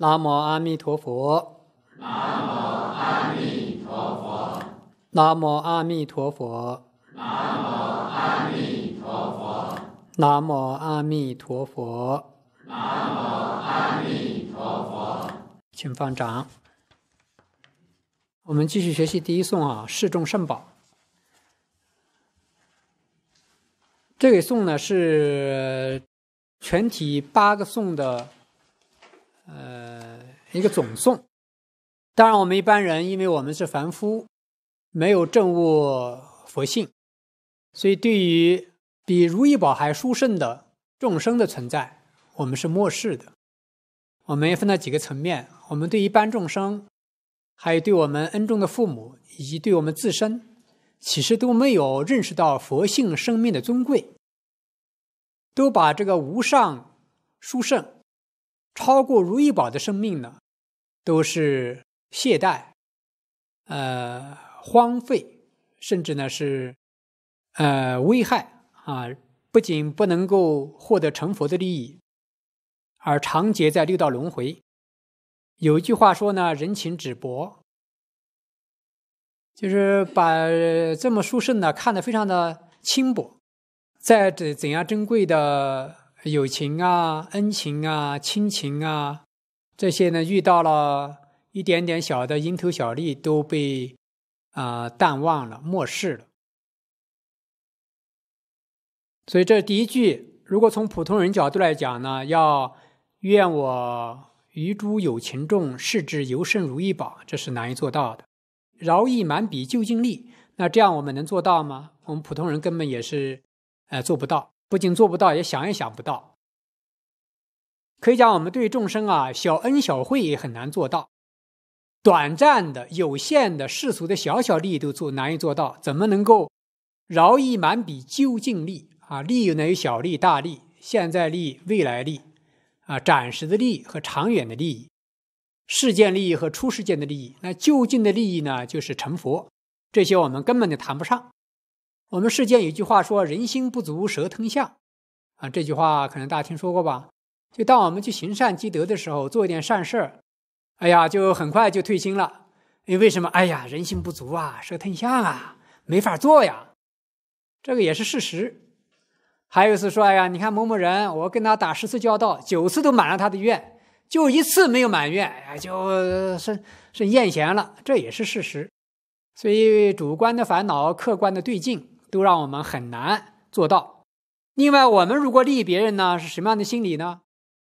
南无阿弥陀佛。南无阿弥陀佛。南无阿弥陀佛。南无阿弥陀佛。南无阿弥陀佛。南无阿弥陀佛。请放掌。我们继续学习第一颂啊，示众圣宝。这个颂呢是全体八个颂的。呃，一个总颂。当然，我们一般人，因为我们是凡夫，没有证悟佛性，所以对于比如意宝还殊胜的众生的存在，我们是漠视的。我们分到几个层面，我们对一般众生，还有对我们恩重的父母，以及对我们自身，其实都没有认识到佛性生命的尊贵，都把这个无上殊胜。超过如意宝的生命呢，都是懈怠，呃，荒废，甚至呢是，呃，危害啊！不仅不能够获得成佛的利益，而长劫在六道轮回。有一句话说呢，人情纸薄，就是把这么殊胜呢看得非常的轻薄，在怎怎样珍贵的？友情啊，恩情啊，亲情啊，这些呢，遇到了一点点小的蝇头小利，都被啊淡忘了、漠视了。所以这第一句。如果从普通人角度来讲呢，要愿我于诸友情重，视之尤甚如意宝，这是难以做到的。饶意满彼就尽力，那这样我们能做到吗？我们普通人根本也是，呃，做不到。不仅做不到，也想也想不到。可以讲，我们对众生啊，小恩小惠也很难做到；短暂的、有限的、世俗的小小利都做难以做到。怎么能够饶益满笔就近利啊？利哪有小利、大利，现在利、未来利，啊，暂时的利益和长远的利益，世间利益和出世间的利益。那就近的利益呢，就是成佛，这些我们根本就谈不上。我们世间有句话说：“人心不足蛇吞象”，啊，这句话可能大家听说过吧？就当我们去行善积德的时候，做一点善事儿，哎呀，就很快就退心了。因为什么？哎呀，人心不足啊，蛇吞象啊，没法做呀。这个也是事实。还有是说，哎呀，你看某某人，我跟他打十次交道，九次都满了他的愿，就一次没有满愿，哎，就是是厌嫌了。这也是事实。所以主观的烦恼，客观的对境。都让我们很难做到。另外，我们如果利益别人呢，是什么样的心理呢？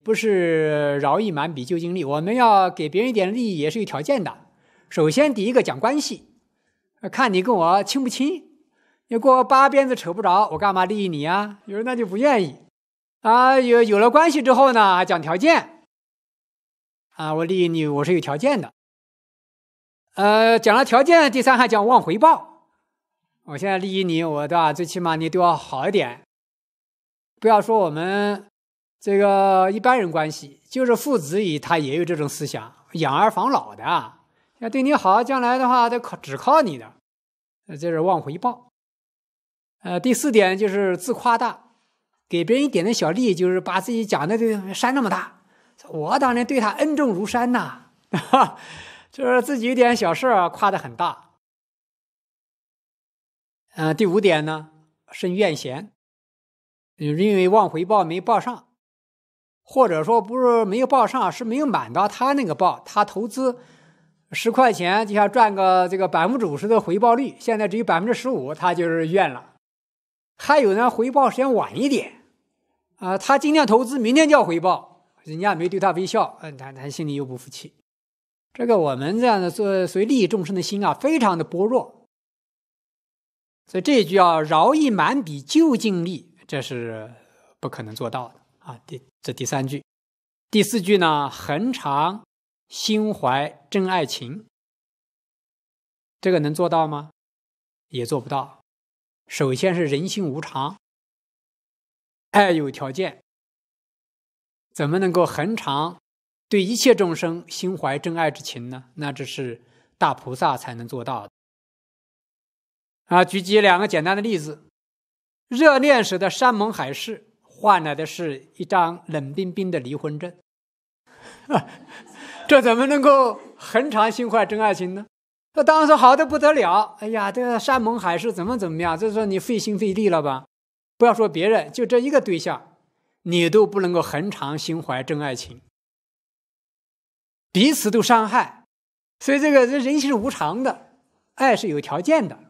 不是饶意满，笔旧经历。我们要给别人一点利益，也是有条件的。首先，第一个讲关系，看你跟我亲不亲。你给我八鞭子扯不着，我干嘛利益你啊？有人那就不愿意啊。有有了关系之后呢，讲条件啊，我利益你，我是有条件的。呃，讲了条件，第三还讲望回报。我现在利益你，我对吧？最起码你对我好一点，不要说我们这个一般人关系，就是父子以，他也有这种思想，养儿防老的啊，要对你好，将来的话都靠只靠你的，这是往回报。呃，第四点就是自夸大，给别人一点的小利，就是把自己讲的对山那么大，我当然对他恩重如山呐，就是自己一点小事儿夸的很大。嗯，第五点呢是怨嫌，因为忘回报没报上，或者说不是没有报上，是没有满到他那个报。他投资十块钱，就想赚个这个百分之五十的回报率，现在只有百分之十五，他就是怨了。还有呢，回报时间晚一点啊，他今天投资，明天就要回报，人家没对他微笑，嗯，他他心里又不服气。这个我们这样的做随利益众生的心啊，非常的薄弱。所以这一句要饶意满笔就尽力，这是不可能做到的啊。第这第三句，第四句呢？恒常心怀真爱情，这个能做到吗？也做不到。首先是人性无常，爱有条件，怎么能够恒常对一切众生心怀真爱之情呢？那这是大菩萨才能做到的。啊，举几个两个简单的例子：热恋时的山盟海誓，换来的是一张冷冰冰的离婚证。这怎么能够恒长心怀真爱情呢？那当时好的不得了，哎呀，这山盟海誓怎么怎么样？就是说你费心费力了吧？不要说别人，就这一个对象，你都不能够恒长心怀真爱情，彼此都伤害。所以，这个人性是无常的，爱是有条件的。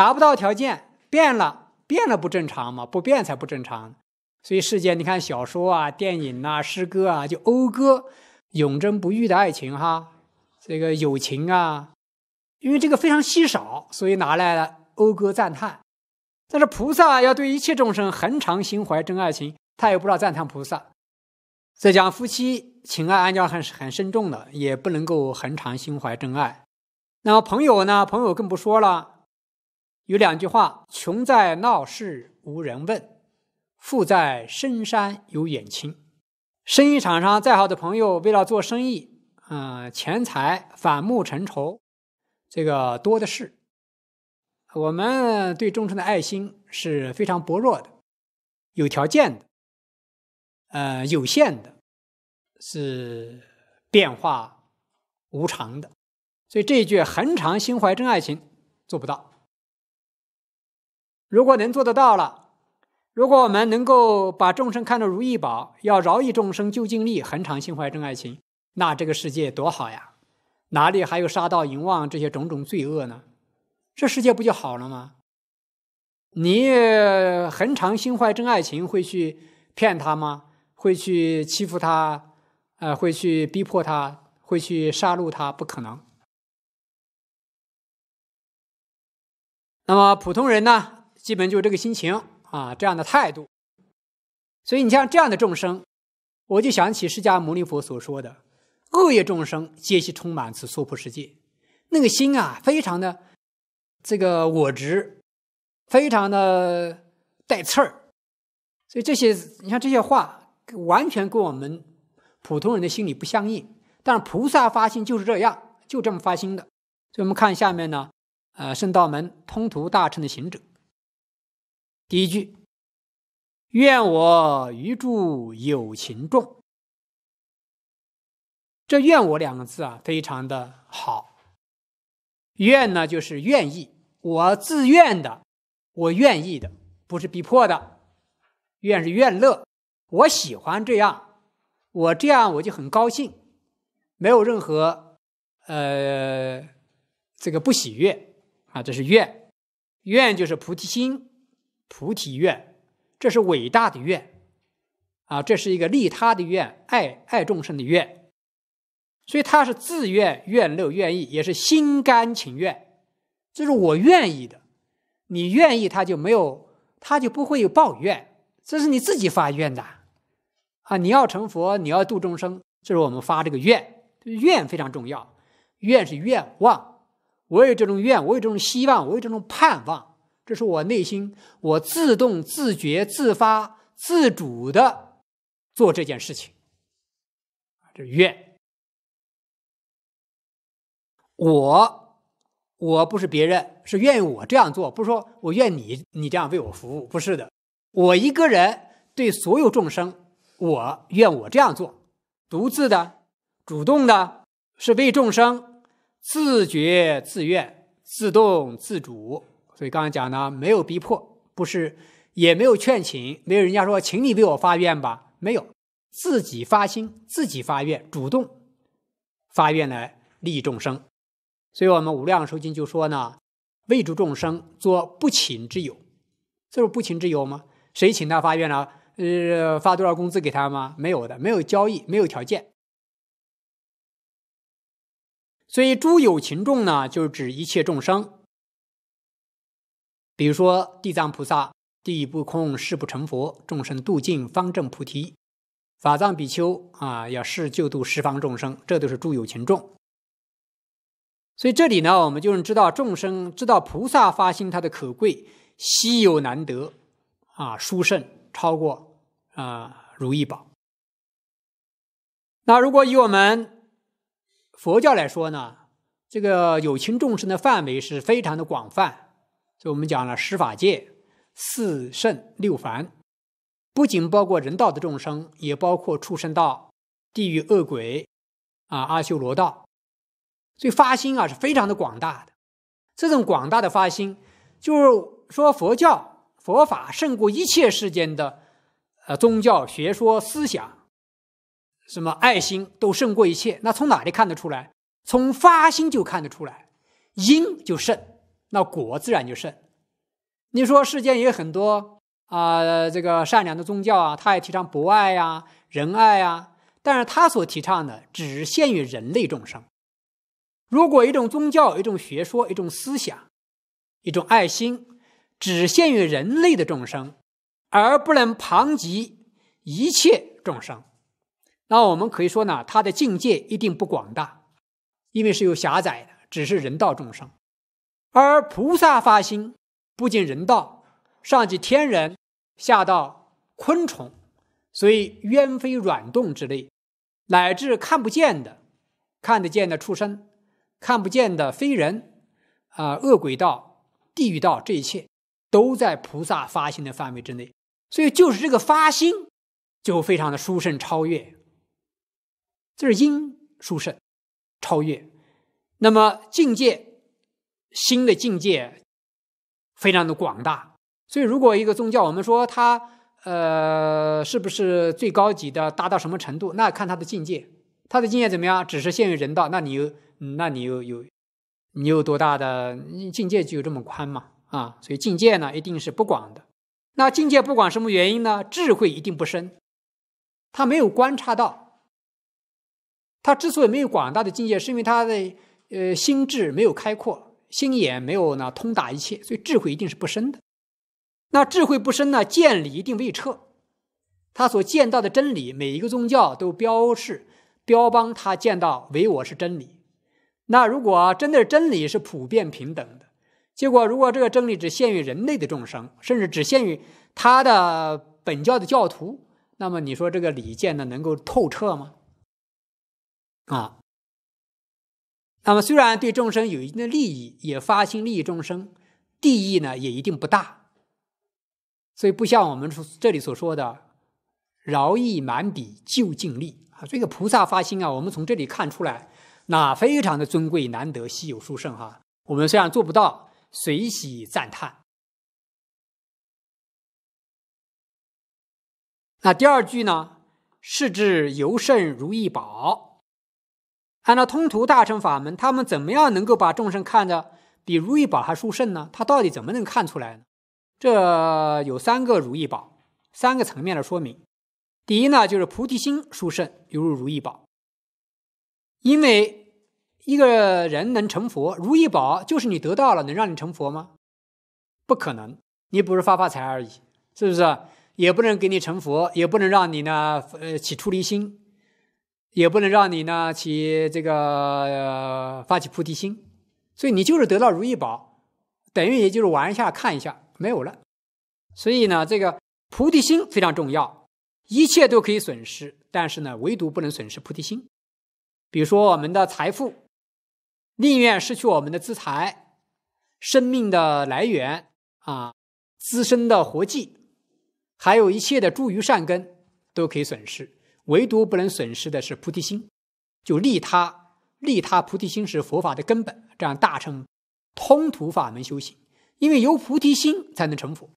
达不到条件变了变了不正常嘛，不变才不正常。所以世间你看小说啊、电影啊、诗歌啊，就讴歌永贞不渝的爱情哈，这个友情啊，因为这个非常稀少，所以拿来了讴歌赞叹。但是菩萨要对一切众生恒常心怀真爱情，他也不知道赞叹菩萨。再讲夫妻情爱，安家很很深重的，也不能够恒常心怀真爱。那么朋友呢？朋友更不说了。有两句话：穷在闹市无人问，富在深山有远亲。生意场上再好的朋友，为了做生意，啊，钱财反目成仇，这个多的是。我们对忠诚的爱心是非常薄弱的，有条件的，呃，有限的，是变化无常的。所以这一句恒常心怀真爱情做不到。如果能做得到了，如果我们能够把众生看作如意宝，要饶益众生就尽力，恒常心怀真爱情，那这个世界多好呀！哪里还有杀盗淫妄这些种种罪恶呢？这世界不就好了吗？你恒常心怀真爱情，会去骗他吗？会去欺负他？呃，会去逼迫他？会去杀戮他？不可能。那么普通人呢？基本就是这个心情啊，这样的态度。所以你像这样的众生，我就想起释迦牟尼佛所说的“恶业众生皆悉充满此娑婆世界”，那个心啊，非常的这个我执，非常的带刺儿。所以这些，你像这些话，完全跟我们普通人的心理不相应。但是菩萨发心就是这样，就这么发心的。所以，我们看下面呢，呃，圣道门通途大乘的行者。第一句，愿我与诸友情众。”这“愿我”两个字啊，非常的好。愿呢，就是愿意，我自愿的，我愿意的，不是逼迫的。愿是愿乐，我喜欢这样，我这样我就很高兴，没有任何，呃，这个不喜悦啊。这是愿。愿就是菩提心。菩提愿，这是伟大的愿啊！这是一个利他的愿，爱爱众生的愿，所以他是自愿愿乐愿意，也是心甘情愿，这是我愿意的，你愿意他就没有他就不会有抱怨，这是你自己发愿的啊！你要成佛，你要度众生，这是我们发这个愿，愿非常重要，愿是愿望，我有这种愿，我有这种希望，我有这种盼望。这是我内心，我自动、自觉、自发、自主的做这件事情。这愿我我不是别人，是愿我这样做，不是说我愿你你这样为我服务，不是的，我一个人对所有众生，我愿我这样做，独自的、主动的，是为众生自觉、自愿、自动、自主。所以刚才讲呢，没有逼迫，不是，也没有劝请，没有人家说，请你为我发愿吧，没有，自己发心，自己发愿，主动发愿来利众生。所以，我们无量寿经就说呢，为诸众生做不请之友，这是不请之友吗？谁请他发愿了？呃，发多少工资给他吗？没有的，没有交易，没有条件。所以，诸有情众呢，就是指一切众生。比如说，地藏菩萨地不空，誓不成佛；众生度尽，方正菩提。法藏比丘啊，要誓救度十方众生，这都是诸有情众。所以这里呢，我们就能知道众生知道菩萨发心，它的可贵、稀有难得啊，殊胜超过啊如意宝。那如果以我们佛教来说呢，这个有情众生的范围是非常的广泛。所以我们讲了十法界、四圣六凡，不仅包括人道的众生，也包括畜生道、地狱恶鬼啊、阿修罗道。所以发心啊是非常的广大的。这种广大的发心，就是说佛教佛法胜过一切世间的呃宗教学说思想，什么爱心都胜过一切。那从哪里看得出来？从发心就看得出来，因就胜。那果自然就胜，你说世间也有很多啊，这个善良的宗教啊，他也提倡博爱呀、仁爱呀，但是他所提倡的只限于人类众生。如果一种宗教、一种学说、一种思想、一种爱心，只限于人类的众生，而不能旁及一切众生，那我们可以说呢，他的境界一定不广大，因为是有狭窄的，只是人道众生。而菩萨发心，不仅人道，上及天人，下到昆虫，所以鸢飞软动之类，乃至看不见的、看得见的畜生、看不见的非人，啊，恶鬼道、地狱道，这一切都在菩萨发心的范围之内。所以，就是这个发心，就非常的殊胜超越。这是因殊胜超越，那么境界。新的境界非常的广大，所以如果一个宗教，我们说它呃是不是最高级的，达到什么程度，那看它的境界，它的境界怎么样，只是限于人道，那你有那你有有你有多大的境界就有这么宽嘛啊，所以境界呢一定是不广的。那境界不管什么原因呢，智慧一定不深，他没有观察到，他之所以没有广大的境界，是因为他的呃心智没有开阔。心眼没有呢，通达一切，所以智慧一定是不深的。那智慧不深呢，见理一定未彻。他所见到的真理，每一个宗教都标示、标榜他见到唯我是真理。那如果真的真理是普遍平等的，结果如果这个真理只限于人类的众生，甚至只限于他的本教的教徒，那么你说这个理见呢，能够透彻吗？啊？那么虽然对众生有一定的利益，也发心利益众生，利益呢也一定不大，所以不像我们说这里所说的饶益满彼就尽力啊，这个菩萨发心啊，我们从这里看出来，那非常的尊贵难得稀有殊胜哈。我们虽然做不到，随喜赞叹。那第二句呢，是至由胜如意宝。按照通途大乘法门，他们怎么样能够把众生看得比如意宝还殊胜呢？他到底怎么能看出来呢？这有三个如意宝，三个层面的说明。第一呢，就是菩提心殊胜犹如如意宝。因为一个人能成佛，如意宝就是你得到了，能让你成佛吗？不可能，你不是发发财而已，是不是？也不能给你成佛，也不能让你呢呃起出离心。也不能让你呢起这个发起菩提心，所以你就是得到如意宝，等于也就是玩一下看一下没有了。所以呢，这个菩提心非常重要，一切都可以损失，但是呢，唯独不能损失菩提心。比如说我们的财富，宁愿失去我们的资财、生命的来源啊、自身的活计，还有一切的诸于善根都可以损失。唯独不能损失的是菩提心，就利他、利他菩提心是佛法的根本。这样大乘通途法门修行，因为有菩提心才能成佛。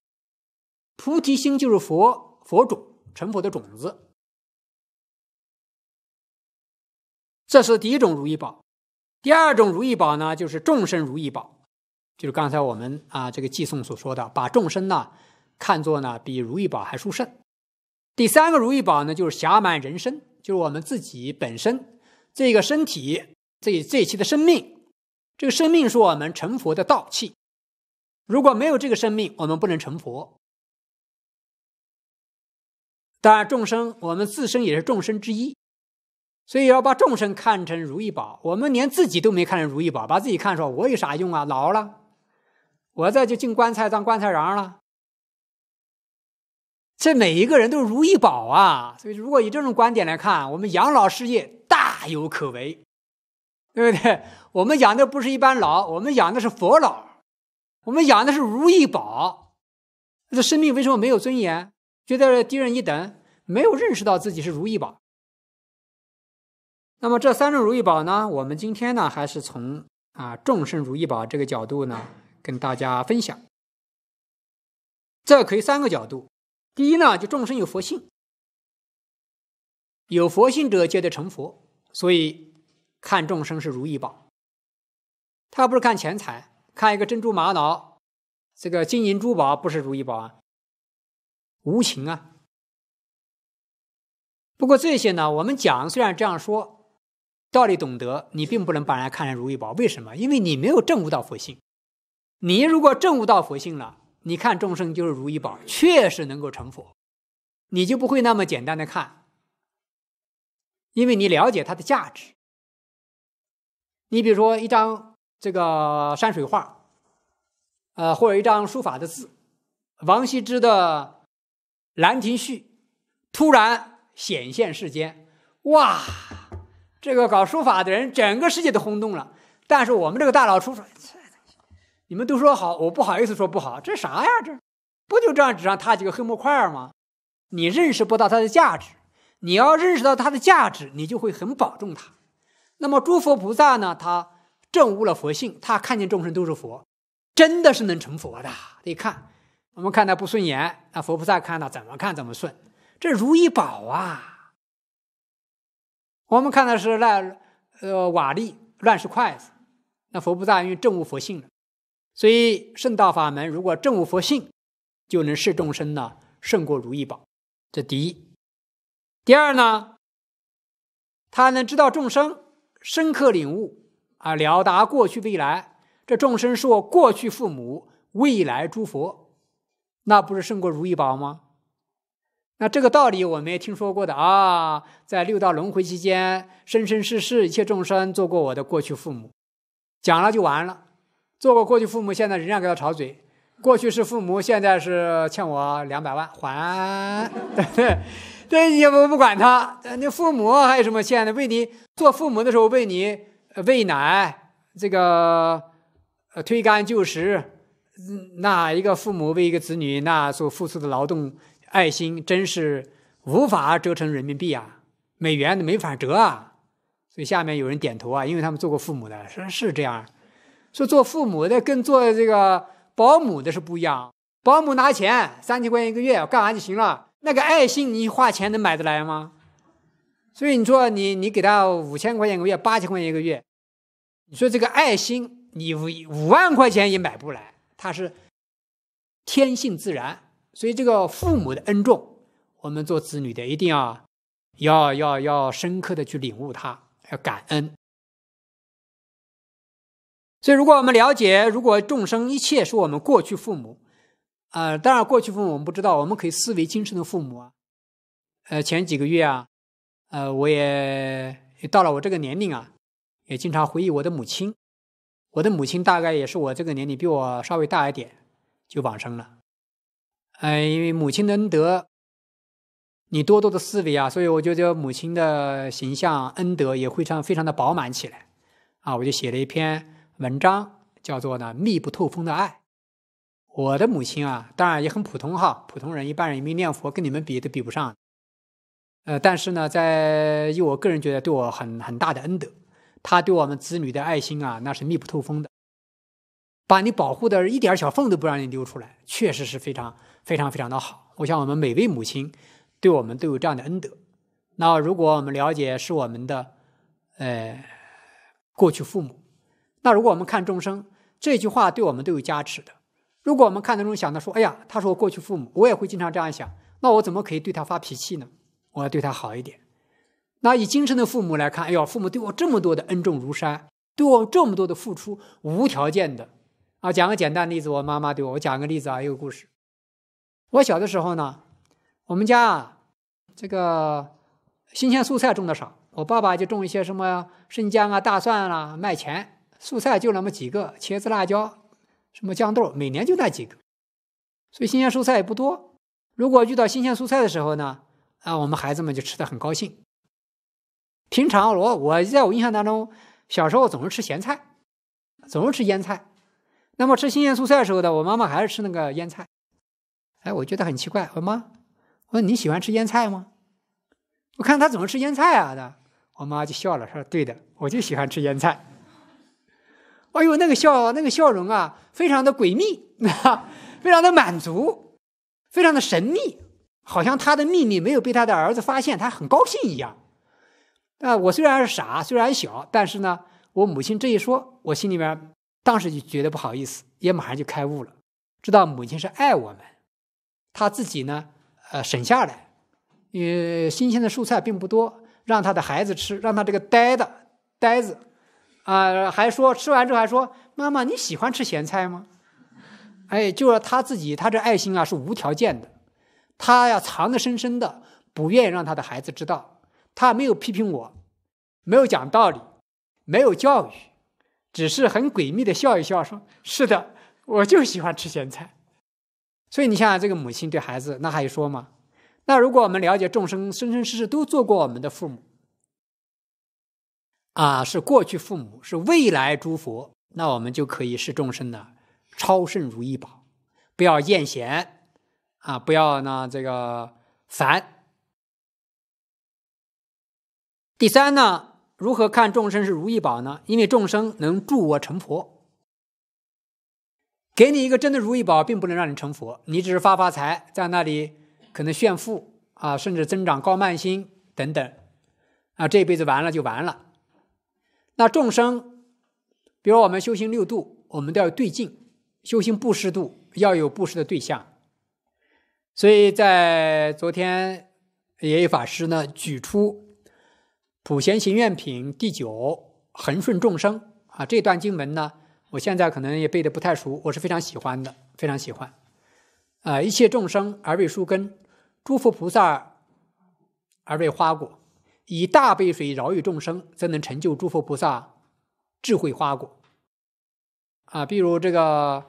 菩提心就是佛佛种，成佛的种子。这是第一种如意宝。第二种如意宝呢，就是众生如意宝，就是刚才我们啊这个偈颂所说的，把众生呢看作呢比如意宝还殊胜。第三个如意宝呢，就是暇满人身，就是我们自己本身这个身体，这这一期的生命。这个生命是我们成佛的道器。如果没有这个生命，我们不能成佛。当然，众生我们自身也是众生之一，所以要把众生看成如意宝。我们连自己都没看成如意宝，把自己看说：“我有啥用啊？老了，我这就进棺材当棺材瓤了。”这每一个人都是如意宝啊，所以如果以这种观点来看，我们养老事业大有可为，对不对？我们养的不是一般老，我们养的是佛老，我们养的是如意宝。这生命为什么没有尊严？觉得低人一等，没有认识到自己是如意宝。那么这三种如意宝呢？我们今天呢，还是从啊众生如意宝这个角度呢，跟大家分享。这可以三个角度。第一呢，就众生有佛性，有佛性者皆得成佛，所以看众生是如意宝。他不是看钱财，看一个珍珠玛瑙，这个金银珠宝不是如意宝啊，无情啊。不过这些呢，我们讲虽然这样说，道理懂得，你并不能把人看成如意宝。为什么？因为你没有证悟到佛性，你如果证悟到佛性了。你看众生就是如意宝，确实能够成佛，你就不会那么简单的看，因为你了解它的价值。你比如说一张这个山水画，呃，或者一张书法的字，王羲之的《兰亭序》，突然显现世间，哇，这个搞书法的人整个世界都轰动了。但是我们这个大老粗说。你们都说好，我不好意思说不好。这啥呀？这不就这样，纸上它几个黑木块吗？你认识不到它的价值，你要认识到它的价值，你就会很保重它。那么诸佛菩萨呢？他证悟了佛性，他看见众生都是佛，真的是能成佛的。你看，我们看他不顺眼，那佛菩萨看他怎么看怎么顺。这如意宝啊，我们看的是那呃瓦砾、乱石块子，那佛菩萨因为证悟佛性了。所以，圣道法门如果证悟佛性，就能视众生呢，胜过如意宝。这第一。第二呢，他能知道众生，深刻领悟啊，了达过去未来。这众生是我过去父母，未来诸佛，那不是胜过如意宝吗？那这个道理我们也听说过的啊，在六道轮回期间，生生世世一切众生做过我的过去父母，讲了就完了。做过过去父母，现在仍然跟他吵嘴。过去是父母，现在是欠我两百万还。对，这也不不管他。那父母还有什么欠的？为你做父母的时候，为你喂奶，这个呃推干就食，那一个父母为一个子女，那所付出的劳动、爱心，真是无法折成人民币啊，美元都没法折啊。所以下面有人点头啊，因为他们做过父母的，说是这样。说做父母的跟做这个保姆的是不一样，保姆拿钱三千块钱一个月，干啥就行了。那个爱心你花钱能买得来吗？所以你说你你给他五千块钱一个月，八千块钱一个月，你说这个爱心你五五万块钱也买不来。他是天性自然，所以这个父母的恩重，我们做子女的一定要要要要深刻的去领悟它，要感恩。所以，如果我们了解，如果众生一切是我们过去父母，啊，当然过去父母我们不知道，我们可以思维今生的父母啊。呃，前几个月啊，呃，我也到了我这个年龄啊，也经常回忆我的母亲。我的母亲大概也是我这个年龄，比我稍微大一点就往生了。哎，因为母亲的恩德，你多多的思维啊，所以我觉得母亲的形象恩德也非常非常的饱满起来啊，我就写了一篇。文章叫做呢《密不透风的爱》，我的母亲啊，当然也很普通哈，普通人一般人也没念佛，跟你们比都比不上。呃，但是呢，在以我个人觉得对我很很大的恩德，她对我们子女的爱心啊，那是密不透风的，把你保护的一点小缝都不让你溜出来，确实是非常非常非常的好。我想我们每位母亲对我们都有这样的恩德。那如果我们了解是我们的，呃，过去父母。那如果我们看众生，这句话对我们都有加持的。如果我们看当中想到说，哎呀，他是我过去父母，我也会经常这样想。那我怎么可以对他发脾气呢？我要对他好一点。那以今生的父母来看，哎呦，父母对我这么多的恩重如山，对我这么多的付出，无条件的啊。讲个简单例子，我妈妈对我，我讲个例子啊，一个故事。我小的时候呢，我们家啊，这个新鲜蔬菜种的少，我爸爸就种一些什么生姜啊、大蒜啊，卖钱。素菜就那么几个，茄子、辣椒，什么豇豆，每年就那几个，所以新鲜蔬菜也不多。如果遇到新鲜蔬菜的时候呢，啊，我们孩子们就吃的很高兴。平常我我在我印象当中，小时候总是吃咸菜，总是吃腌菜。那么吃新鲜蔬菜的时候呢，我妈妈还是吃那个腌菜。哎，我觉得很奇怪，我妈，我说你喜欢吃腌菜吗？我看他总是吃腌菜啊的。我妈就笑了，说对的，我就喜欢吃腌菜。哎呦，那个笑，那个笑容啊，非常的诡秘，非常的满足，非常的神秘，好像他的秘密没有被他的儿子发现，他很高兴一样。啊，我虽然是傻，虽然小，但是呢，我母亲这一说，我心里面当时就觉得不好意思，也马上就开悟了，知道母亲是爱我们，他自己呢，呃，省下来，因为新鲜的蔬菜并不多，让他的孩子吃，让他这个呆的呆子。啊，还说吃完之后还说妈妈你喜欢吃咸菜吗？哎，就是他自己，他这爱心啊是无条件的，他要藏的深深的，不愿意让他的孩子知道。他没有批评我，没有讲道理，没有教育，只是很诡秘的笑一笑，说是的，我就喜欢吃咸菜。所以你想想这个母亲对孩子，那还说吗？那如果我们了解众生生生世世都做过我们的父母。啊，是过去父母，是未来诸佛，那我们就可以是众生的超胜如意宝，不要厌嫌啊，不要呢这个烦。第三呢，如何看众生是如意宝呢？因为众生能助我成佛。给你一个真的如意宝，并不能让你成佛，你只是发发财，在那里可能炫富啊，甚至增长高慢心等等啊，这辈子完了就完了。那众生，比如我们修行六度，我们都要对境；修行布施度，要有布施的对象。所以在昨天，也有法师呢举出《普贤行愿品》第九“恒顺众生”啊这段经文呢，我现在可能也背的不太熟，我是非常喜欢的，非常喜欢。啊，一切众生而为树根，诸佛菩萨而为花果。以大悲水饶益众生，则能成就诸佛菩萨智慧花果。啊，比如这个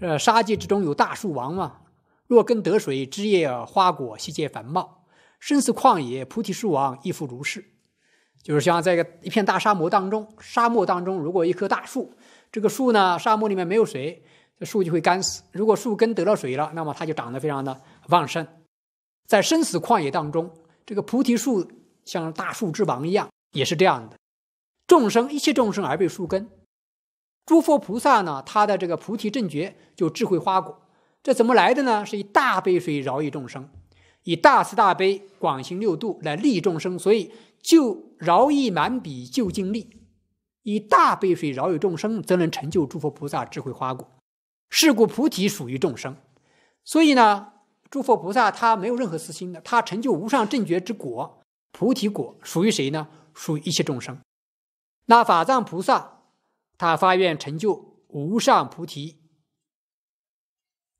呃沙界之中有大树王嘛，若根得水，枝叶花果悉皆繁茂。生死旷野，菩提树王亦复如是。就是像在一个一片大沙漠当中，沙漠当中如果一棵大树，这个树呢，沙漠里面没有水，这树就会干死。如果树根得到水了，那么它就长得非常的旺盛。在生死旷野当中，这个菩提树。像大树之王一样，也是这样的。众生一切众生而被树根，诸佛菩萨呢，他的这个菩提正觉就智慧花果，这怎么来的呢？是以大悲水饶益众生，以大慈大悲广行六度来利众生，所以就饶益满彼就尽力，以大悲水饶益众生，则能成就诸佛菩萨智慧花果。是故菩提属于众生，所以呢，诸佛菩萨他没有任何私心的，他成就无上正觉之果。菩提果属于谁呢？属于一切众生。那法藏菩萨他发愿成就无上菩提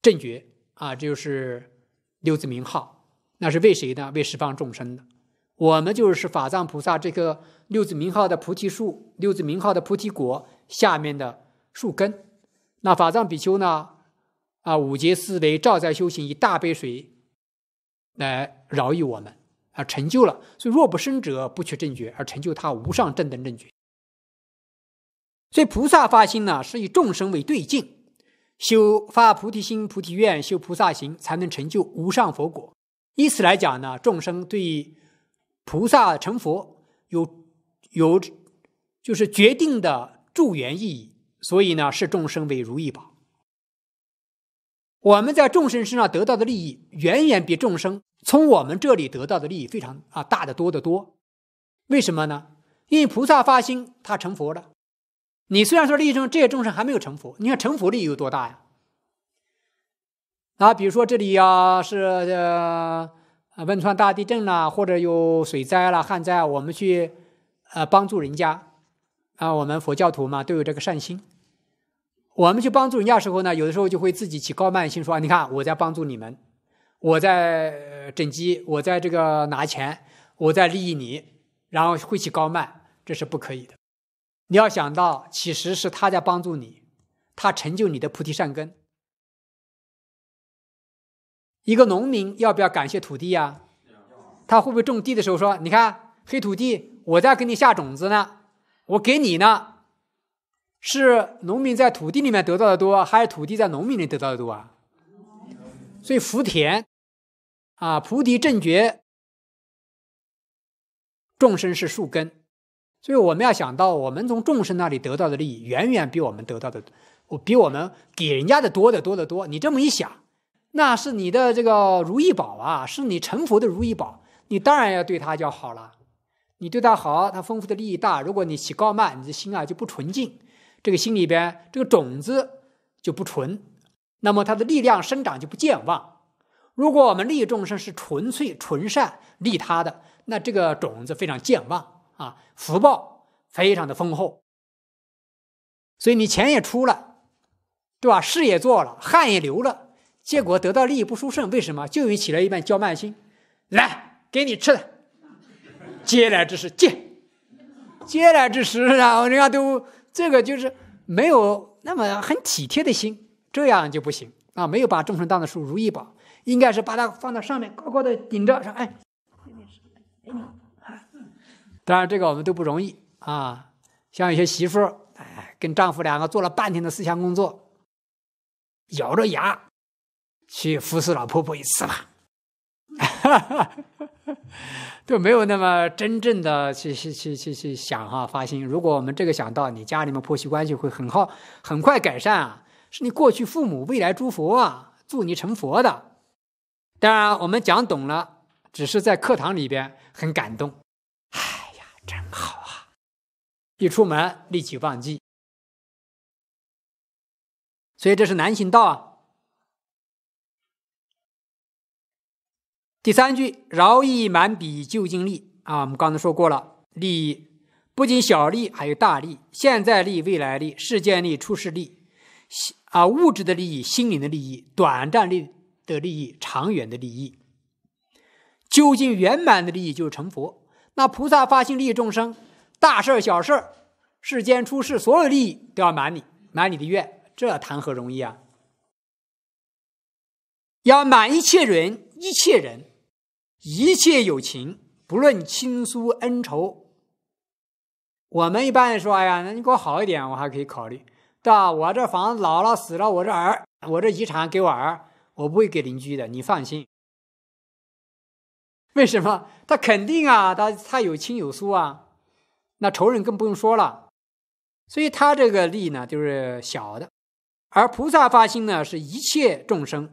正觉啊，这就是六字名号，那是为谁呢？为十方众生的。我们就是法藏菩萨这个六字名号的菩提树、六字名号的菩提果下面的树根。那法藏比丘呢？啊，五劫思维，照在修行，一大杯水来饶益我们。而成就了，所以若不生者不取正觉，而成就他无上正等正觉。所以菩萨发心呢，是以众生为对镜，修发菩提心、菩提愿，修菩萨行，才能成就无上佛果。以此来讲呢，众生对菩萨成佛有有就是决定的助缘意义，所以呢，视众生为如意宝。我们在众生身上得到的利益，远远比众生从我们这里得到的利益非常啊大的多得多。为什么呢？因为菩萨发心，他成佛了。你虽然说利益这些众生还没有成佛，你看成佛利益有多大呀？啊，比如说这里啊是汶川大地震啦，或者有水灾啦、旱灾，我们去呃帮助人家啊，我们佛教徒嘛都有这个善心。我们去帮助人家时候呢，有的时候就会自己起高慢心，说：“你看我在帮助你们，我在整机，我在这个拿钱，我在利益你，然后会起高慢，这是不可以的。你要想到，其实是他在帮助你，他成就你的菩提善根。一个农民要不要感谢土地呀？他会不会种地的时候说：‘你看黑土地，我在给你下种子呢，我给你呢。’是农民在土地里面得到的多，还是土地在农民里得到的多啊？所以福田啊，菩提正觉众生是树根，所以我们要想到，我们从众生那里得到的利益，远远比我们得到的，我比我们给人家的多的多的多。你这么一想，那是你的这个如意宝啊，是你成佛的如意宝，你当然要对他就好了。你对他好，他丰富的利益大。如果你起高慢，你的心啊就不纯净。这个心里边这个种子就不纯，那么它的力量生长就不健旺。如果我们利益众生是纯粹纯善利他的，那这个种子非常健旺啊，福报非常的丰厚。所以你钱也出了，对吧？事也做了，汗也流了，结果得到利益不殊胜，为什么？就因为起了一半骄慢心。来，给你吃的，嗟来之食，嗟，嗟来之食，然后人家都。这个就是没有那么很体贴的心，这样就不行啊！没有把众生当的是如意宝，应该是把它放到上面高高的顶着，说哎。当然，这个我们都不容易啊。像一些媳妇儿，哎，跟丈夫两个做了半天的思想工作，咬着牙去服侍老婆婆一次吧。哈哈。就没有那么真正的去去去去去想哈发心。如果我们这个想到，你家里面婆媳关系会很好，很快改善啊，是你过去父母、未来诸佛啊，助你成佛的。当然，我们讲懂了，只是在课堂里边很感动。哎呀，真好啊！一出门立即忘记。所以这是南行道啊。第三句，饶意满彼究竟力”啊！我们刚才说过了，利益不仅小利，还有大利，现在利、未来利、事件利、出世利，啊，物质的利益、心灵的利益、短暂利的利益、长远的利益，究竟圆满的利益就是成佛。那菩萨发心利益众生，大事儿、小事儿，世间、出世所有利益都要满你，满你的愿，这谈何容易啊！要满一切人，一切人。一切友情，不论亲疏恩仇。我们一般来说，哎呀，那你给我好一点，我还可以考虑，对吧？我这房子老了死了，我这儿我这遗产给我儿，我不会给邻居的，你放心。为什么？他肯定啊，他他有亲有疏啊，那仇人更不用说了。所以他这个利呢，就是小的。而菩萨发心呢，是一切众生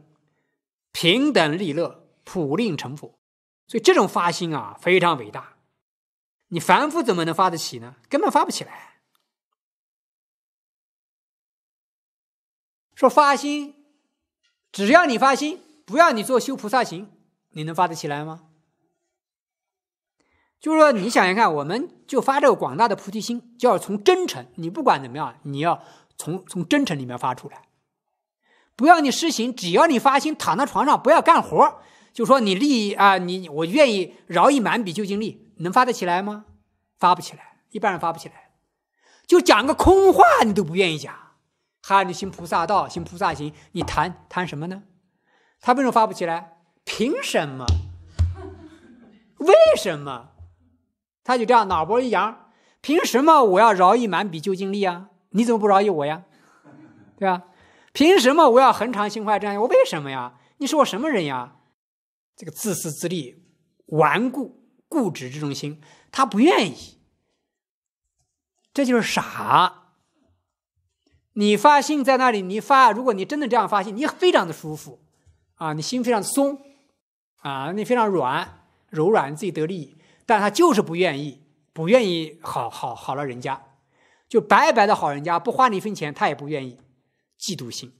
平等利乐，普令成佛。所以这种发心啊，非常伟大。你凡夫怎么能发得起呢？根本发不起来。说发心，只要你发心，不要你做修菩萨行，你能发得起来吗？就是说，你想想看，我们就发这个广大的菩提心，就要从真诚。你不管怎么样，你要从从真诚里面发出来。不要你施行，只要你发心，躺在床上不要干活。就说你利啊，你我愿意饶一满笔就尽力，能发得起来吗？发不起来，一般人发不起来。就讲个空话，你都不愿意讲。哈，你行菩萨道，行菩萨行，你谈谈什么呢？他为什么发不起来？凭什么？为什么？他就这样脑波一扬，凭什么我要饶一满笔就尽力啊？你怎么不饶一我呀？对吧？凭什么我要恒常心怀这样？我为什么呀？你是我什么人呀？这个自私自利、顽固固执这种心，他不愿意，这就是傻。你发心在那里，你发，如果你真的这样发心，你非常的舒服啊，你心非常松啊，你非常软柔软，自己得利益，但他就是不愿意，不愿意好好好了人家，就白白的好人家，不花你一分钱，他也不愿意。嫉妒心，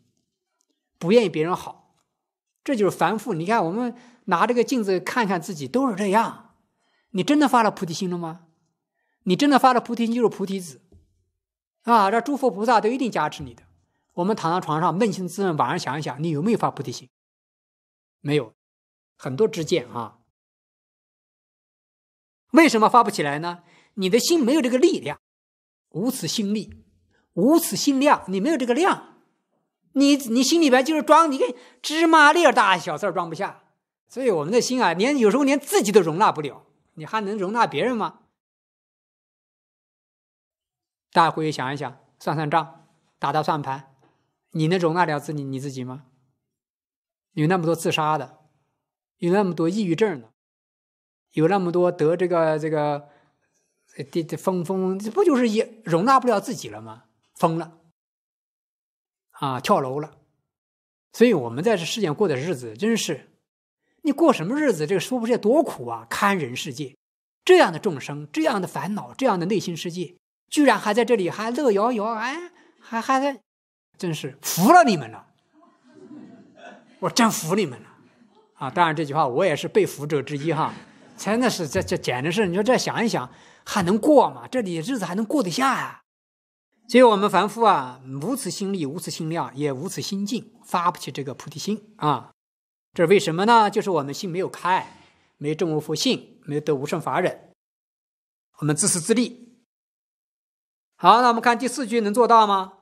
不愿意别人好，这就是凡夫。你看我们。拿这个镜子看看自己，都是这样。你真的发了菩提心了吗？你真的发了菩提心就是菩提子啊！这诸佛菩萨都一定加持你的。我们躺在床上扪心自问，晚上想一想，你有没有发菩提心？没有，很多支见啊。为什么发不起来呢？你的心没有这个力量，无此心力，无此心量，你没有这个量。你你心里边就是装，你看芝麻粒大小事装不下。所以我们的心啊，连有时候连自己都容纳不了，你还能容纳别人吗？大家回去想一想，算算账，打打算盘，你能容纳了自己你自己吗？有那么多自杀的，有那么多抑郁症的，有那么多得这个这个这这疯疯，不就是也容纳不了自己了吗？疯了，啊，跳楼了。所以我们在这世间过的日子，真是。你过什么日子？这个说不说多苦啊？堪人世界这样的众生，这样的烦恼，这样的内心世界，居然还在这里还乐摇摇，哎，还还在，真是服了你们了，我真服你们了，啊！当然这句话我也是被服者之一哈，真的是这这简直是你说再想一想，还能过吗？这里日子还能过得下呀？所以我们凡夫啊，无此心力，无此心量，也无此心境，发不起这个菩提心啊。这是为什么呢？就是我们心没有开，没正证悟佛性，没有得无上法忍，我们自私自利。好，那我们看第四句能做到吗？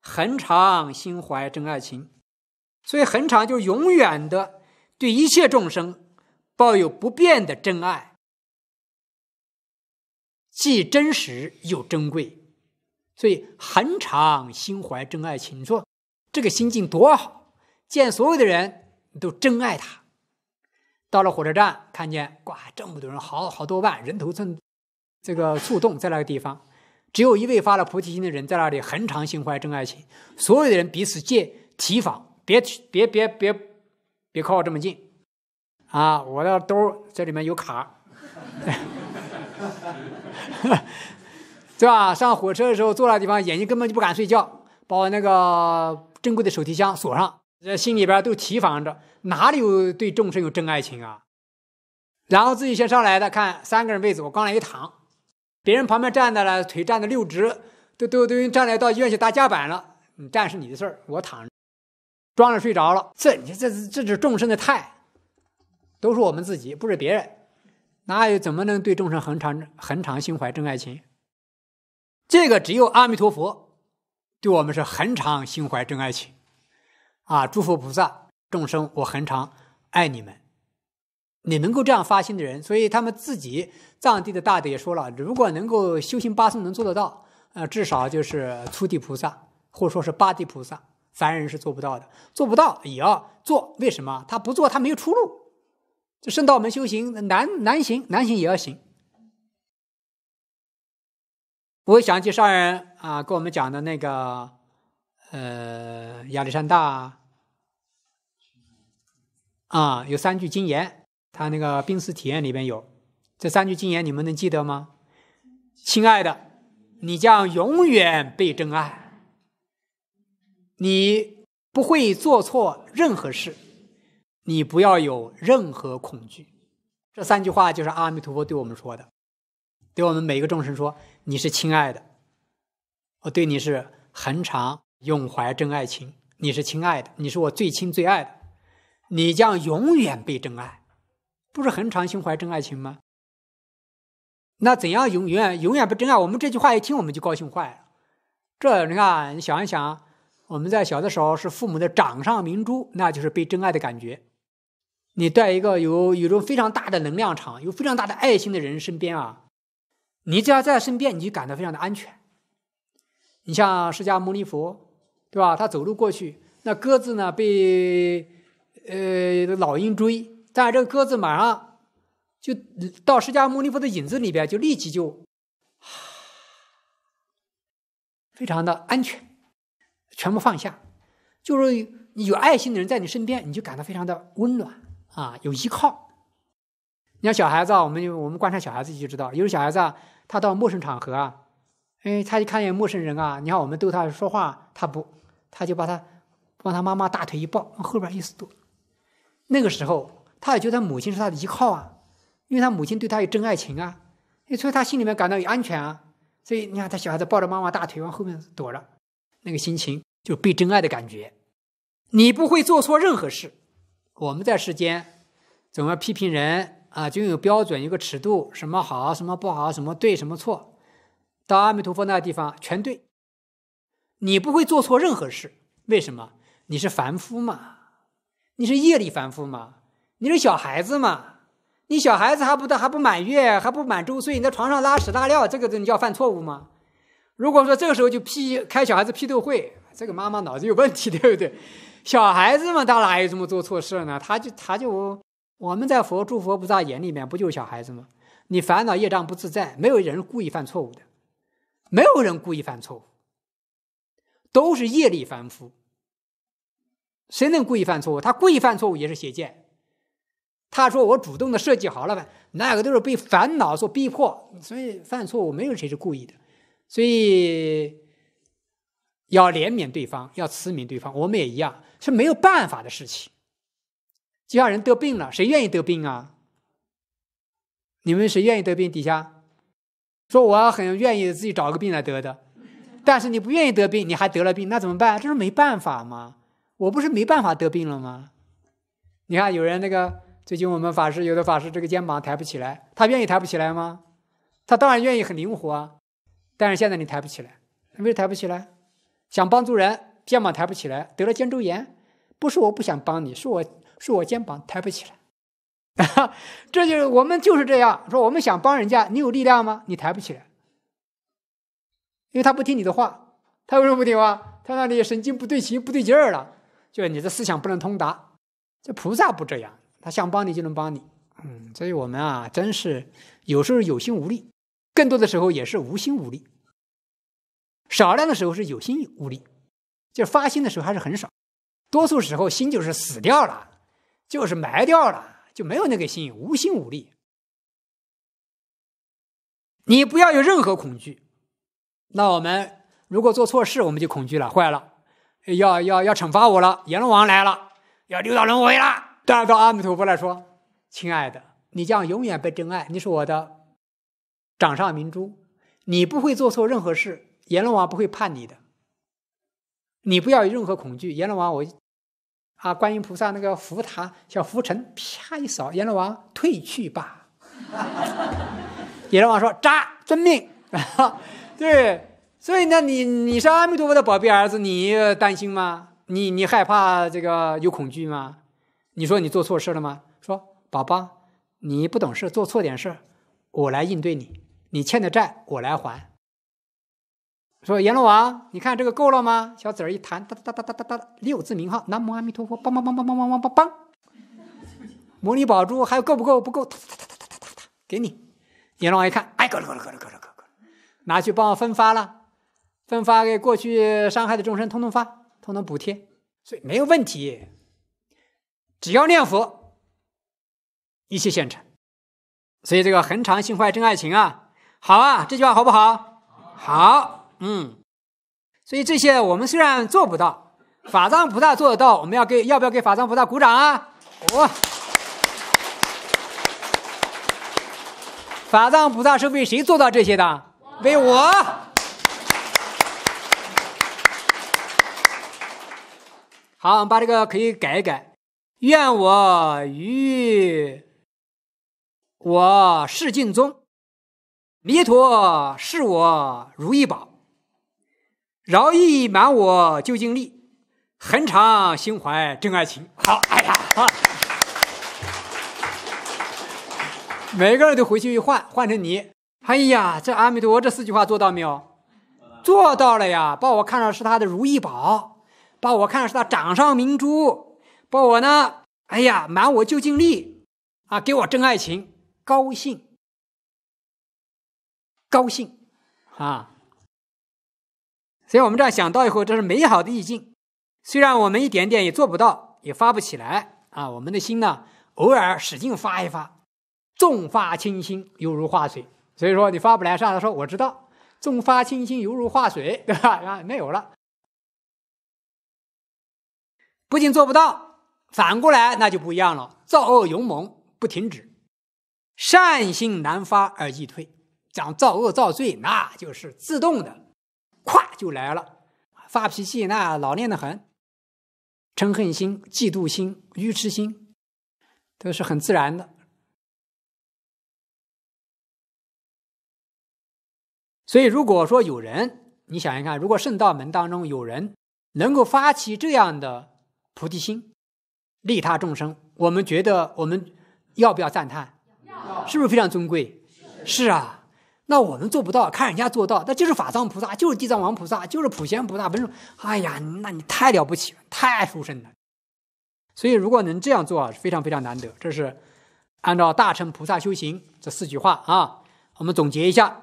恒常心怀真爱情，所以恒常就是永远的对一切众生抱有不变的真爱，既真实又珍贵。所以恒常心怀真爱情，说这个心境多好，见所有的人。都真爱他。到了火车站，看见哇，这么多人，好好多半人头寸，这个树动在那个地方，只有一位发了菩提心的人在那里恒常心怀真爱心。所有的人彼此借提防，别别别别别靠这么近啊！我的兜这里面有卡，是 吧？上火车的时候坐那地方，眼睛根本就不敢睡觉，把我那个珍贵的手提箱锁上。这心里边都提防着，哪里有对众生有真爱情啊？然后自己先上来的，看三个人位子，我刚来一躺，别人旁边站的了，腿站的六直，都都都站来到医院去搭夹板了。你站是你的事儿，我躺，装着睡着了。这，你这这是众生的态，都是我们自己，不是别人。哪有怎么能对众生恒常恒常心怀真爱情？这个只有阿弥陀佛对我们是恒常心怀真爱情。啊！诸佛菩萨众生，我恒常爱你们。你能够这样发心的人，所以他们自己藏地的大德也说了，如果能够修行八宗，能做得到，呃，至少就是初地菩萨，或者说是八地菩萨，凡人是做不到的。做不到也要做，为什么？他不做，他没有出路。这圣道门修行难难行难行也要行。我想起上人啊，跟我们讲的那个。呃，亚历山大啊，有三句经言，他那个濒死体验里边有这三句经言，你们能记得吗？亲爱的，你将永远被真爱，你不会做错任何事，你不要有任何恐惧。这三句话就是阿弥陀佛对我们说的，对我们每一个众生说：你是亲爱的，我对你是恒常。”永怀真爱情，你是亲爱的，你是我最亲最爱的，你将永远被真爱，不是恒常胸怀真爱情吗？那怎样永远永远不真爱？我们这句话一听我们就高兴坏了。这你看，你想一想，我们在小的时候是父母的掌上明珠，那就是被真爱的感觉。你在一个有有着种非常大的能量场，有非常大的爱心的人身边啊，你只要在身边，你就感到非常的安全。你像释迦牟尼佛。对吧？他走路过去，那鸽子呢？被呃老鹰追，但是这个鸽子马上就到释迦牟尼佛的影子里边，就立即就，非常的安全，全部放下。就是你有爱心的人在你身边，你就感到非常的温暖啊，有依靠。你像小孩子啊，我们就我们观察小孩子就知道，有的小孩子啊，他到陌生场合啊，哎，他一看见陌生人啊，你看我们逗他说话，他不。他就把他往他妈妈大腿一抱，往后边一缩。那个时候，他也觉得母亲是他的依靠啊，因为他母亲对他有真爱情啊，所以他心里面感到有安全啊。所以你看，他小孩子抱着妈妈大腿往后面躲着，那个心情就被真爱的感觉。你不会做错任何事。我们在世间总要批评人啊，就有标准、有个尺度，什么好，什么不好，什么对，什么错。到阿弥陀佛那个地方，全对。你不会做错任何事，为什么？你是凡夫嘛？你是夜里凡夫嘛？你是小孩子嘛？你小孩子还不得还不满月，还不满周岁，你在床上拉屎拉尿，这个你叫犯错误吗？如果说这个时候就批开小孩子批斗会，这个妈妈脑子有问题，对不对？小孩子嘛，他哪有这么做错事呢？他就他就我们在佛诸佛菩萨眼里面，不就是小孩子吗？你烦恼业障不自在，没有人故意犯错误的，没有人故意犯错误。都是业力凡夫，谁能故意犯错误？他故意犯错误也是邪见。他说：“我主动的设计好了，那个都是被烦恼所逼迫，所以犯错误没有谁是故意的。所以要怜悯对方，要慈悯对方。我们也一样是没有办法的事情。就像人得病了，谁愿意得病啊？你们谁愿意得病？底下说我很愿意自己找一个病来得的。”但是你不愿意得病，你还得了病，那怎么办？这是没办法吗？我不是没办法得病了吗？你看，有人那个最近我们法师有的法师这个肩膀抬不起来，他愿意抬不起来吗？他当然愿意很灵活啊，但是现在你抬不起来，为什么抬不起来？想帮助人，肩膀抬不起来，得了肩周炎。不是我不想帮你，是我是我肩膀抬不起来。这就是我们就是这样说，我们想帮人家，你有力量吗？你抬不起来。因为他不听你的话，他为什么不听话？他那里神经不对齐、不对劲儿了，就是你的思想不能通达。这菩萨不这样，他想帮你就能帮你。嗯，所以我们啊，真是有时候有心无力，更多的时候也是无心无力，少量的时候是有心无力，就发心的时候还是很少，多数时候心就是死掉了，就是埋掉了，就没有那个心，无心无力。你不要有任何恐惧。那我们如果做错事，我们就恐惧了，坏了，要要要惩罚我了，阎罗王来了，要六道轮回了。第二个阿弥陀佛来说：“亲爱的，你将永远被真爱，你是我的掌上明珠，你不会做错任何事，阎罗王不会判你的，你不要有任何恐惧。”阎罗王，我啊，观音菩萨那个拂塔小拂尘，啪一扫，阎罗王退去吧。阎罗王说：“渣，遵命。”对，所以那你你是阿弥陀佛的宝贝儿子，你担心吗？你你害怕这个有恐惧吗？你说你做错事了吗？说宝宝，你不懂事，做错点事我来应对你，你欠的债我来还。说阎罗王，你看这个够了吗？小嘴儿一弹，哒哒哒哒哒哒哒，六字名号南无阿弥陀佛，梆梆梆梆梆梆梆梆梆。摩宝珠还有够不够？不够，哒哒哒哒哒哒哒，给你。阎罗王一看，哎，够了够了够了够了搁。拿去帮我分发了，分发给过去伤害的众生，通通发，通通补贴，所以没有问题。只要念佛，一切现成。所以这个恒常心怀真爱情啊，好啊，这句话好不好？好，嗯。所以这些我们虽然做不到，法藏菩萨做得到。我们要给要不要给法藏菩萨鼓掌啊？哦！法藏菩萨是为谁做到这些的？为我好，我们把这个可以改一改。愿我与我是尽忠，弥陀视我如意宝，饶意满我究竟力，恒常心怀真爱情。好，哎呀，好，每个人都回去一换，换成你。哎呀，这阿弥陀佛这四句话做到没有？做到了呀！把我看上是他的如意宝，把我看上是他掌上明珠，把我呢，哎呀，满我就尽力啊，给我真爱情，高兴，高兴，啊！所以我们这样想到以后，这是美好的意境。虽然我们一点点也做不到，也发不起来啊，我们的心呢，偶尔使劲发一发，重发轻心，犹如化水。所以说你发不来善，时说我知道，纵发轻心犹如化水，对吧？啊，没有了。不仅做不到，反过来那就不一样了。造恶勇猛不停止，善心难发而易退。讲造恶造罪，那就是自动的，咵就来了。发脾气那老练的很，嗔恨心、嫉妒心、愚痴心，都是很自然的。所以，如果说有人，你想想看，如果圣道门当中有人能够发起这样的菩提心，利他众生，我们觉得我们要不要赞叹？是不是非常尊贵？是啊，那我们做不到，看人家做到，那就是法藏菩萨，就是地藏王菩萨，就是普贤菩萨。不是，哎呀，那你太了不起了，太殊胜了。所以，如果能这样做，啊，非常非常难得。这是按照大乘菩萨修行这四句话啊，我们总结一下。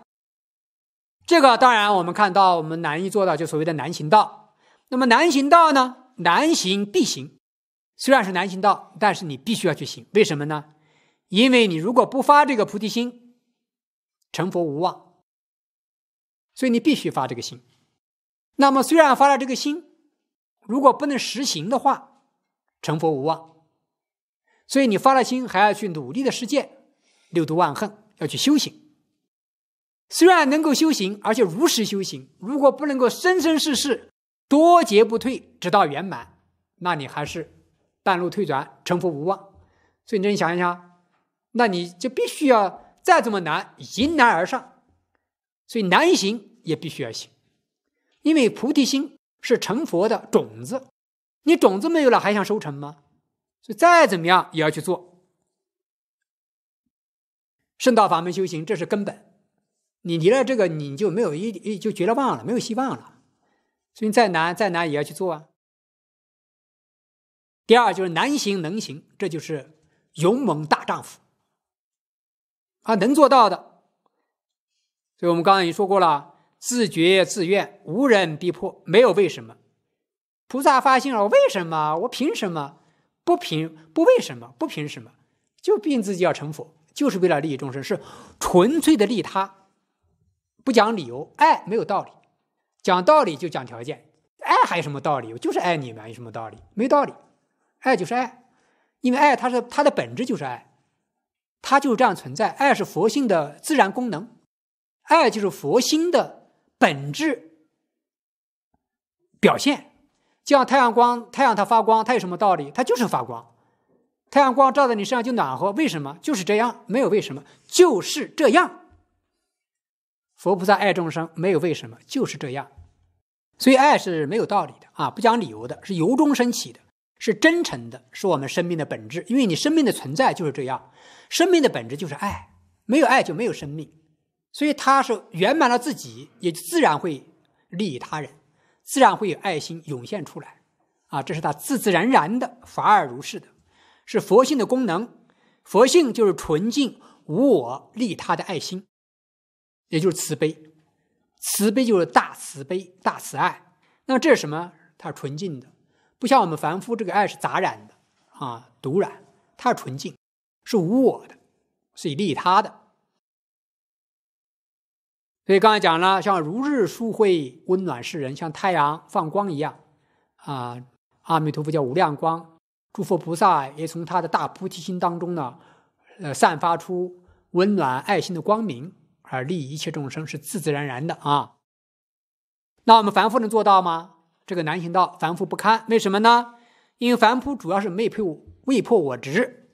这个当然，我们看到我们难以做到，就所谓的难行道。那么难行道呢？难行必行。虽然是难行道，但是你必须要去行。为什么呢？因为你如果不发这个菩提心，成佛无望。所以你必须发这个心。那么虽然发了这个心，如果不能实行的话，成佛无望。所以你发了心，还要去努力的实践六度万恨，要去修行。虽然能够修行，而且如实修行，如果不能够生生世世多劫不退，直到圆满，那你还是半路退转，成佛无望。所以你真想一想，那你就必须要再怎么难，迎难而上。所以难行也必须要行，因为菩提心是成佛的种子，你种子没有了，还想收成吗？所以再怎么样也要去做圣道法门修行，这是根本。你离了这个，你就没有一就绝望了，没有希望了。所以再难再难也要去做啊。第二就是难行能行，这就是勇猛大丈夫啊，能做到的。所以我们刚刚已经说过了，自觉自愿，无人逼迫，没有为什么。菩萨发心，我为什么？我凭什么？不凭不为什么？不凭什么？就逼自己要成佛，就是为了利益众生，是纯粹的利他。不讲理由，爱没有道理，讲道理就讲条件，爱还有什么道理？我就是爱你嘛，有什么道理？没道理，爱就是爱，因为爱它是它的本质就是爱，它就是这样存在。爱是佛性的自然功能，爱就是佛心的本质表现。就像太阳光，太阳它发光，它有什么道理？它就是发光。太阳光照在你身上就暖和，为什么？就是这样，没有为什么，就是这样。佛菩萨爱众生，没有为什么，就是这样。所以爱是没有道理的啊，不讲理由的，是由衷升起的，是真诚的，是我们生命的本质。因为你生命的存在就是这样，生命的本质就是爱，没有爱就没有生命。所以他是圆满了自己，也自然会利益他人，自然会有爱心涌现出来。啊，这是他自自然然的，法尔如是的，是佛性的功能。佛性就是纯净、无我、利他的爱心。也就是慈悲，慈悲就是大慈悲、大慈爱。那这是什么？它是纯净的，不像我们凡夫这个爱是杂染的啊，毒染。它是纯净，是无我的，是以利他的。所以刚才讲了，像如日淑会温暖世人，像太阳放光一样啊。阿弥陀佛叫无量光，诸佛菩萨也从他的大菩提心当中呢，呃，散发出温暖爱心的光明。而利益一切众生是自自然然的啊！那我们凡夫能做到吗？这个难行道，凡夫不堪。为什么呢？因为凡夫主要是没破未破我执，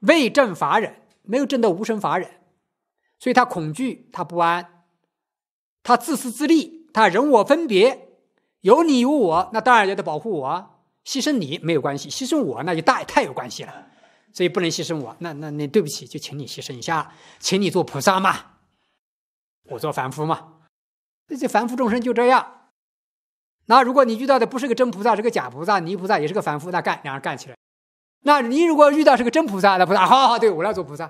未证法忍，没有证得无生法忍，所以他恐惧，他不安，他自私自利，他人我分别，有你有我，那当然也得保护我，牺牲你没有关系，牺牲我那就大太有关系了，所以不能牺牲我。那那那对不起，就请你牺牲一下，请你做菩萨嘛。我做凡夫嘛，那些凡夫众生就这样。那如果你遇到的不是个真菩萨，是个假菩萨、泥菩萨，也是个凡夫，那干，两人干起来。那你如果遇到是个真菩萨，那菩萨好好对我来做菩萨，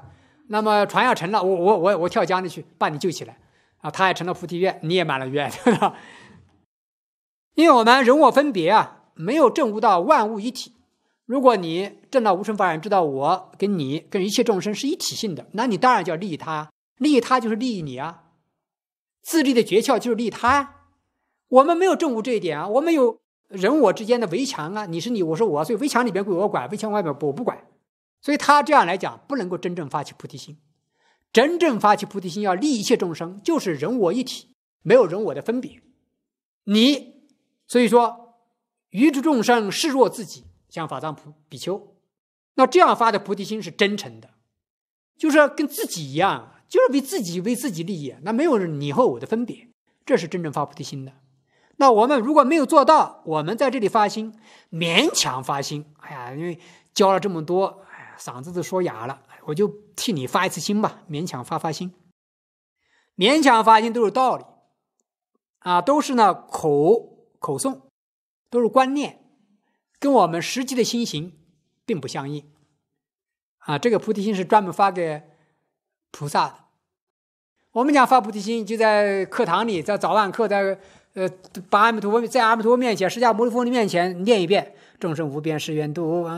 那么船要沉了，我我我我跳江里去把你救起来啊！他也成了菩提愿，你也满了愿，对 吧？因为我们人我分别啊，没有证悟到万物一体。如果你证到无生法忍，知道我跟你跟一切众生是一体性的，那你当然叫利益他，利益他就是利益你啊。自立的诀窍就是利他呀，我们没有正悟这一点啊，我们有人我之间的围墙啊，你是你，我是我，所以围墙里边归我管，围墙外边我不管，所以他这样来讲不能够真正发起菩提心，真正发起菩提心要利一切众生，就是人我一体，没有人我的分别，你所以说于诸众生视若自己，像法藏菩比丘，那这样发的菩提心是真诚的，就是跟自己一样。就是为自己为自己利益，那没有你和我的分别，这是真正发菩提心的。那我们如果没有做到，我们在这里发心，勉强发心。哎呀，因为教了这么多，哎呀，嗓子都说哑了，我就替你发一次心吧，勉强发发心。勉强发心都有道理，啊，都是呢口口诵，都是观念，跟我们实际的心行并不相应。啊，这个菩提心是专门发给。菩萨，我们讲发菩提心，就在课堂里，在早晚课，在呃，把阿弥陀佛，在阿弥陀佛面前，释迦牟尼佛的面前念一遍，众生无边誓愿度。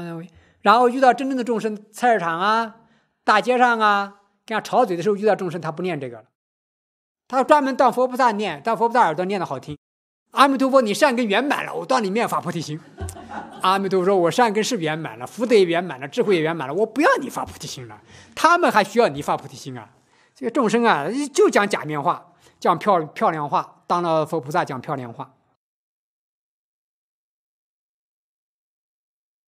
然后遇到真正的众生，菜市场啊，大街上啊，跟他吵嘴的时候遇到众生，他不念这个了，他专门到佛菩萨念，到佛菩萨耳朵念的好听。阿弥陀佛，你善根圆满了，我到你面发菩提心。阿弥陀佛说：“我善根是圆满了，福德也圆满了，智慧也圆满了。我不要你发菩提心了，他们还需要你发菩提心啊？这个众生啊，就讲假面话，讲漂漂亮话，当了佛菩萨讲漂亮话。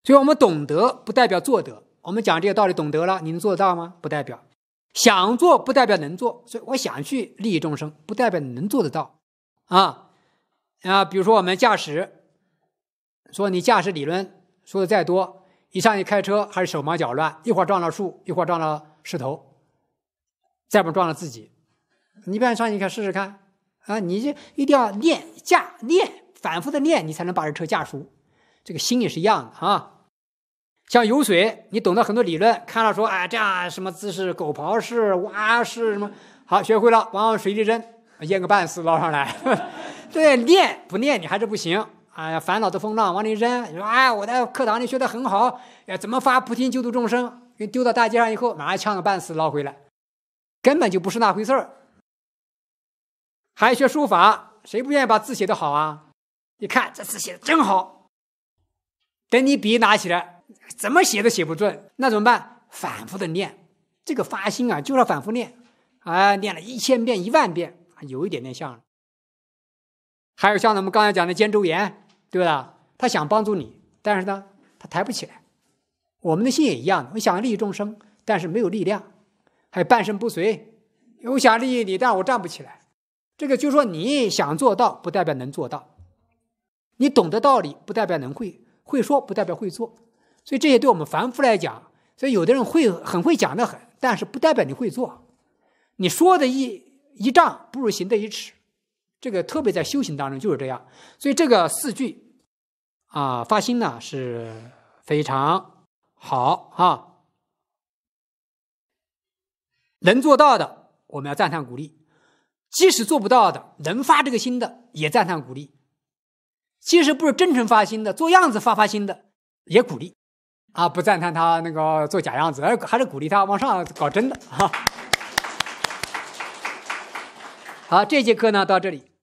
所以，我们懂得不代表做得。我们讲这个道理懂得了，你能做得到吗？不代表想做不代表能做。所以，我想去利益众生，不代表你能做得到啊啊！比如说，我们驾驶。”说你驾驶理论说的再多，一上去开车还是手忙脚乱，一会儿撞了树，一会儿撞了石头，再不撞了自己。你不然上去看试试看啊！你就一定要练驾，练反复的练，你才能把这车驾熟。这个心也是一样的啊。像游水，你懂得很多理论，看了说哎这样什么姿势，狗刨式、蛙式什么，好学会了，往水里扔，淹个半死捞上来。对，练不练你还是不行。哎呀，烦恼的风浪往里扔，说哎，我在课堂里学的很好，哎，怎么发菩提救度众生？给丢到大街上以后，马上呛个半死，捞回来，根本就不是那回事儿。还学书法，谁不愿意把字写的好啊？你看这字写的真好，等你笔拿起来，怎么写都写不准，那怎么办？反复的练，这个发心啊，就要反复练，哎，练了一千遍、一万遍，有一点点像了。还有像咱们刚才讲的肩周炎。对吧？他想帮助你，但是呢，他抬不起来。我们的心也一样，我想利益众生，但是没有力量，还半身不遂。我想利益你，但是我站不起来。这个就说你想做到，不代表能做到；你懂得道理，不代表能会；会说，不代表会做。所以这些对我们凡夫来讲，所以有的人会很会讲的很，但是不代表你会做。你说的一一丈不如行的一尺，这个特别在修行当中就是这样。所以这个四句。啊，发心呢是非常好哈，能做到的我们要赞叹鼓励；即使做不到的，能发这个心的也赞叹鼓励；即使不是真诚发心的，做样子发发心的也鼓励。啊，不赞叹他那个做假样子，而还是鼓励他往上搞真的哈。好，这节课呢到这里。